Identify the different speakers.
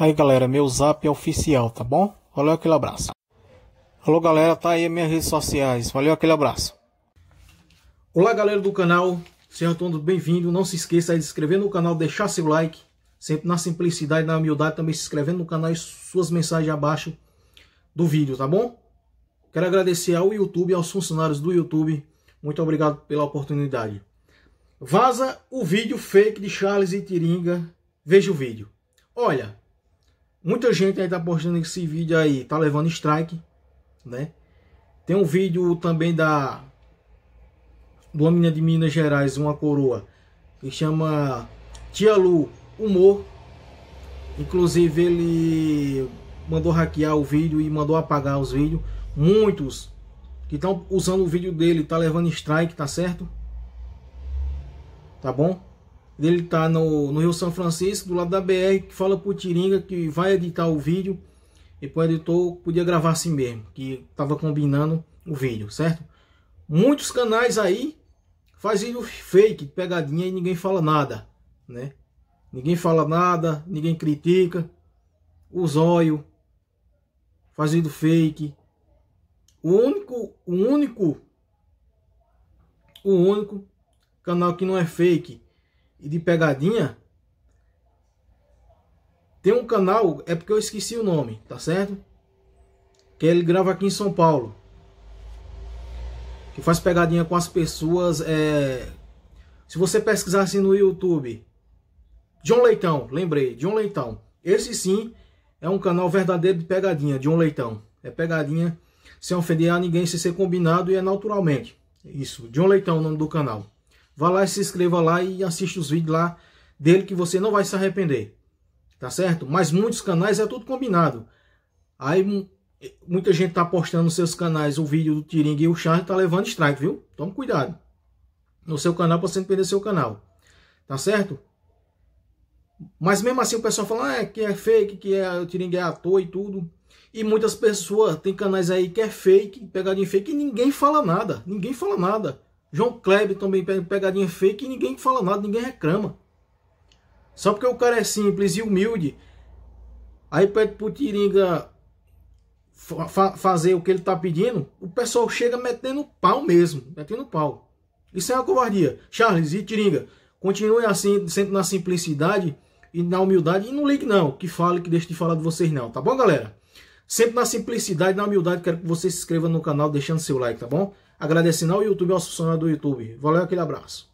Speaker 1: Tá aí, galera, meu zap é oficial, tá bom? Valeu, aquele abraço. Alô, galera, tá aí minhas redes sociais. Valeu, aquele abraço. Olá, galera do canal. Sejam todos bem-vindos. Não se esqueça de se inscrever no canal, deixar seu like. Sempre na simplicidade, na humildade, também se inscrevendo no canal e suas mensagens abaixo do vídeo, tá bom? Quero agradecer ao YouTube, aos funcionários do YouTube. Muito obrigado pela oportunidade. Vaza o vídeo fake de Charles e Tiringa. Veja o vídeo. Olha, Muita gente aí tá postando esse vídeo aí, tá levando strike, né? Tem um vídeo também da do menina de Minas Gerais, uma coroa, que chama Tia Lu Humor. Inclusive ele mandou hackear o vídeo e mandou apagar os vídeos. Muitos que estão usando o vídeo dele, tá levando strike, tá certo? Tá bom? Ele tá no, no Rio São Francisco, do lado da BR, que fala pro Tiringa que vai editar o vídeo. E pro editor podia gravar assim mesmo, que tava combinando o vídeo, certo? Muitos canais aí fazendo fake, pegadinha e ninguém fala nada, né? Ninguém fala nada, ninguém critica. O zóio fazendo fake. O único, o único, o único canal que não é fake e de pegadinha, tem um canal, é porque eu esqueci o nome, tá certo? Que ele grava aqui em São Paulo. Que faz pegadinha com as pessoas. É... Se você pesquisar assim no YouTube, John Leitão, lembrei, John Leitão. Esse sim é um canal verdadeiro de pegadinha, John Leitão. É pegadinha sem ofender a ninguém, sem ser combinado e é naturalmente. Isso, John Leitão o nome do canal. Vá lá e se inscreva lá e assista os vídeos lá dele que você não vai se arrepender. Tá certo? Mas muitos canais é tudo combinado. Aí eh, muita gente tá postando nos seus canais o vídeo do Tiringue e o Charles tá levando strike, viu? Toma cuidado. No seu canal para você não perder seu canal. Tá certo? Mas mesmo assim o pessoal fala ah, é, que é fake, que é o Tiringue é ator e tudo. E muitas pessoas, tem canais aí que é fake, pegadinha fake, e ninguém fala nada. Ninguém fala nada. João Kleber também pega pegadinha fake e ninguém fala nada, ninguém reclama. Só porque o cara é simples e humilde, aí pede pro Tiringa fa fazer o que ele tá pedindo, o pessoal chega metendo pau mesmo, metendo pau. Isso é uma covardia. Charles e Tiringa, continue assim, sempre na simplicidade e na humildade e não ligue não, que fale, que deixe de falar de vocês não, tá bom, galera? Sempre na simplicidade e na humildade, quero que você se inscreva no canal deixando seu like, tá bom? Agradecendo ao YouTube e aos funcionários do YouTube. Valeu, aquele abraço.